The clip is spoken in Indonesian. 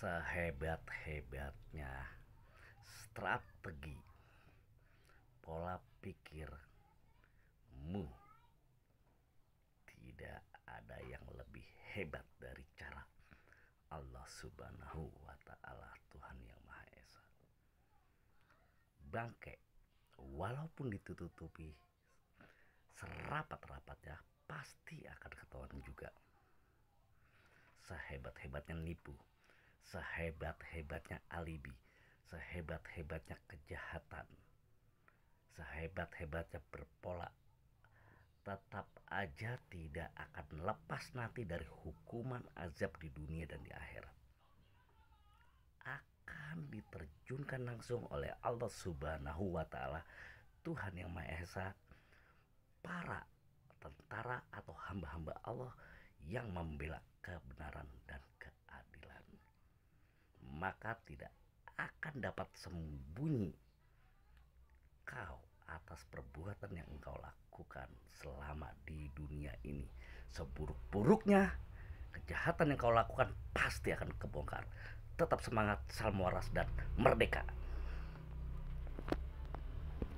sehebat-hebatnya strategi pola pikirmu tidak ada yang lebih hebat dari cara Allah Subhanahu wa taala Tuhan yang Maha Esa. Bangke walaupun ditutupi serapat-rapatnya pasti akan ketahuan juga. Sehebat-hebatnya nipu sehebat-hebatnya alibi, sehebat-hebatnya kejahatan, sehebat-hebatnya berpola, tetap aja tidak akan lepas nanti dari hukuman azab di dunia dan di akhirat. Akan diterjunkan langsung oleh Allah Subhanahu wa Ta'ala, Tuhan Yang Maha Esa, para tentara atau hamba-hamba Allah yang membela kebenaran dan maka tidak akan dapat sembunyi kau atas perbuatan yang engkau lakukan selama di dunia ini. Seburuk-buruknya, kejahatan yang kau lakukan pasti akan kebongkar. Tetap semangat, salmuaras, dan merdeka!